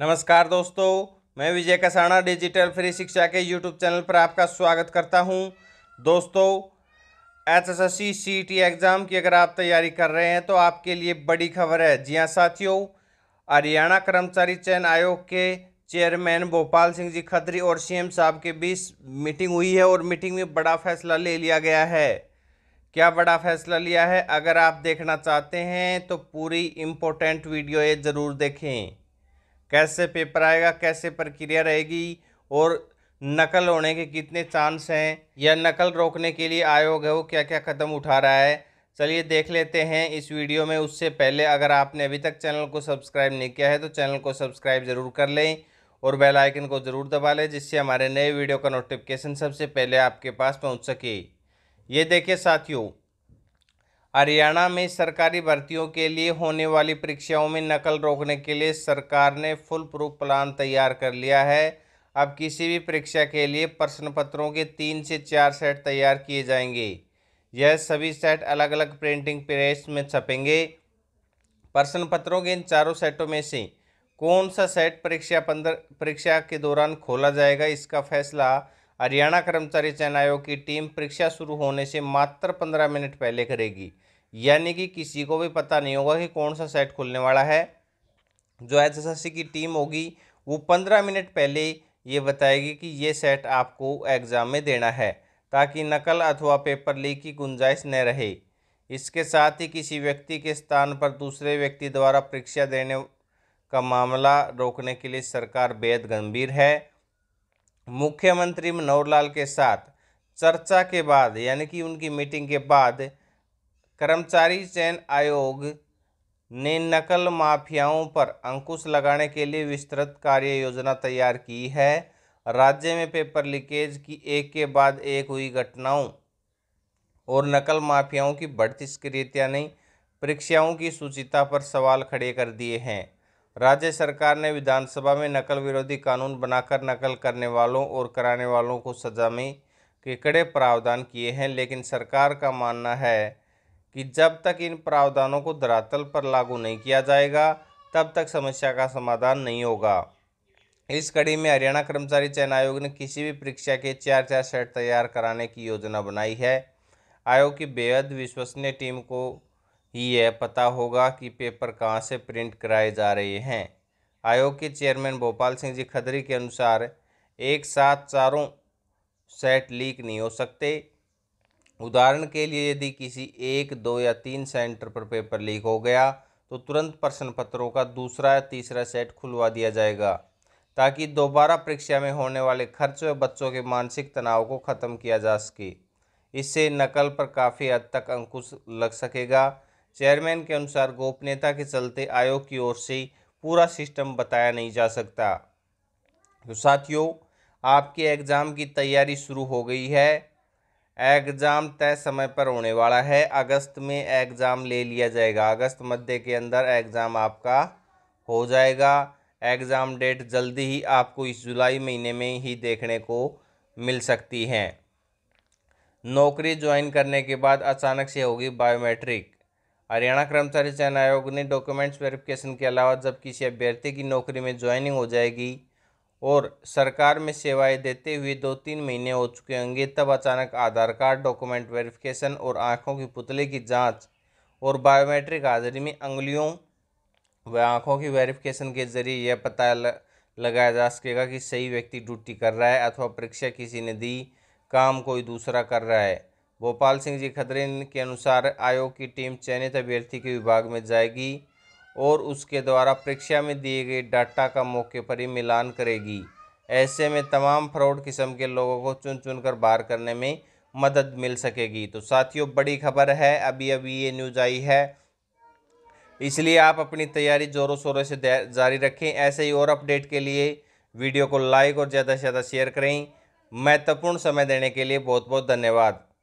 नमस्कार दोस्तों मैं विजय कसाणा डिजिटल फ्री शिक्षा के यूट्यूब चैनल पर आपका स्वागत करता हूं दोस्तों H S S C exam की अगर आप तैयारी कर रहे हैं तो आपके लिए बड़ी खबर है जी हाँ साथियों हरियाणा कर्मचारी चयन आयोग के चेयरमैन भोपाल सिंह जी खत्री और सीएम साहब के बीच मीटिंग हुई है और मीटिंग में बड़ा फैसला ले लिया गया है क्या बड़ा फैसला लिया है अगर आप देखना चाहते हैं तो पूरी इम्पोर्टेंट वीडियो ये ज़रूर देखें कैसे पेपर आएगा कैसे प्रक्रिया रहेगी और नकल होने के कितने चांस हैं या नकल रोकने के लिए आयोग है वो क्या क्या कदम उठा रहा है चलिए देख लेते हैं इस वीडियो में उससे पहले अगर आपने अभी तक चैनल को सब्सक्राइब नहीं किया है तो चैनल को सब्सक्राइब ज़रूर कर लें और बेल आइकन को ज़रूर दबा लें जिससे हमारे नए वीडियो का नोटिफिकेशन सबसे पहले आपके पास पहुंच सके ये देखिए साथियों हरियाणा में सरकारी भर्तियों के लिए होने वाली परीक्षाओं में नकल रोकने के लिए सरकार ने फुल प्रूफ प्लान तैयार कर लिया है अब किसी भी परीक्षा के लिए प्रश्न पत्रों के तीन से चार सेट तैयार किए जाएंगे यह सभी सेट अलग अलग प्रिंटिंग प्रेस में छपेंगे प्रश्न पत्रों के इन चारों सेटों में से कौन सा सेट परीक्षा पंद्रह परीक्षा के दौरान खोला जाएगा इसका फैसला हरियाणा कर्मचारी चयन आयोग की टीम परीक्षा शुरू होने से मात्र पंद्रह मिनट पहले करेगी यानी कि किसी को भी पता नहीं होगा कि कौन सा सेट खुलने वाला है जो एच की टीम होगी वो पंद्रह मिनट पहले ये बताएगी कि ये सेट आपको एग्ज़ाम में देना है ताकि नकल अथवा पेपर लीक की गुंजाइश न रहे इसके साथ ही किसी व्यक्ति के स्थान पर दूसरे व्यक्ति द्वारा परीक्षा देने का मामला रोकने के लिए सरकार बेहद गंभीर है मुख्यमंत्री मनोहर लाल के साथ चर्चा के बाद यानी कि उनकी मीटिंग के बाद कर्मचारी चयन आयोग ने नकल माफियाओं पर अंकुश लगाने के लिए विस्तृत कार्य योजना तैयार की है राज्य में पेपर लीकेज की एक के बाद एक हुई घटनाओं और नकल माफियाओं की बढ़ती सक्रियता ने परीक्षाओं की सूचिता पर सवाल खड़े कर दिए हैं राज्य सरकार ने विधानसभा में नकल विरोधी कानून बनाकर नकल करने वालों और कराने वालों को सजा में के कड़े प्रावधान किए हैं लेकिन सरकार का मानना है कि जब तक इन प्रावधानों को धरातल पर लागू नहीं किया जाएगा तब तक समस्या का समाधान नहीं होगा इस कड़ी में हरियाणा कर्मचारी चयन आयोग ने किसी भी परीक्षा के चार चार सेट तैयार कराने की योजना बनाई है आयोग की बेहद विश्वसनीय टीम को ही यह पता होगा कि पेपर कहाँ से प्रिंट कराए जा रहे हैं आयोग के चेयरमैन भोपाल सिंह जी खदरी के अनुसार एक साथ चारों सेट लीक नहीं हो सकते उदाहरण के लिए यदि किसी एक दो या तीन सेंटर पर पेपर लीक हो गया तो तुरंत प्रश्न पत्रों का दूसरा या तीसरा सेट खुलवा दिया जाएगा ताकि दोबारा परीक्षा में होने वाले खर्च व बच्चों के मानसिक तनाव को ख़त्म किया जा सके इससे नकल पर काफ़ी हद तक अंकुश लग सकेगा चेयरमैन के अनुसार गोपनीयता के चलते आयोग की ओर से पूरा सिस्टम बताया नहीं जा सकता तो साथियों आपके एग्ज़ाम की तैयारी शुरू हो गई है एग्ज़ाम तय समय पर होने वाला है अगस्त में एग्ज़ाम ले लिया जाएगा अगस्त मध्य के अंदर एग्ज़ाम आपका हो जाएगा एग्ज़ाम डेट जल्दी ही आपको इस जुलाई महीने में ही देखने को मिल सकती हैं नौकरी ज्वाइन करने के बाद अचानक से होगी बायोमेट्रिक हरियाणा कर्मचारी चयन आयोग ने डॉक्यूमेंट्स वेरिफिकेशन के अलावा जब किसी अभ्यर्थी की नौकरी में ज्वाइनिंग हो जाएगी और सरकार में सेवाएं देते हुए दो तीन महीने हो चुके होंगे तब अचानक आधार कार्ड डॉक्यूमेंट वेरिफिकेशन और आँखों की पुतले की जांच और बायोमेट्रिक हाजिरी में उंगलियों व आँखों की वेरिफिकेशन के जरिए यह पता लगाया जा सकेगा कि सही व्यक्ति ड्यूटी कर रहा है अथवा परीक्षा किसी ने दी काम कोई दूसरा कर रहा है भोपाल सिंह जी खतरे के अनुसार आयोग की टीम चयनित अभ्यर्थी के विभाग में जाएगी और उसके द्वारा परीक्षा में दिए गए डाटा का मौके पर ही मिलान करेगी ऐसे में तमाम फ्रॉड किस्म के लोगों को चुन चुन कर बाहर करने में मदद मिल सकेगी तो साथियों बड़ी खबर है अभी अभी ये न्यूज आई है इसलिए आप अपनी तैयारी ज़ोरों शोरों से जारी रखें ऐसे ही और अपडेट के लिए वीडियो को लाइक और ज़्यादा से ज़्यादा शेयर करें महत्वपूर्ण समय देने के लिए बहुत बहुत धन्यवाद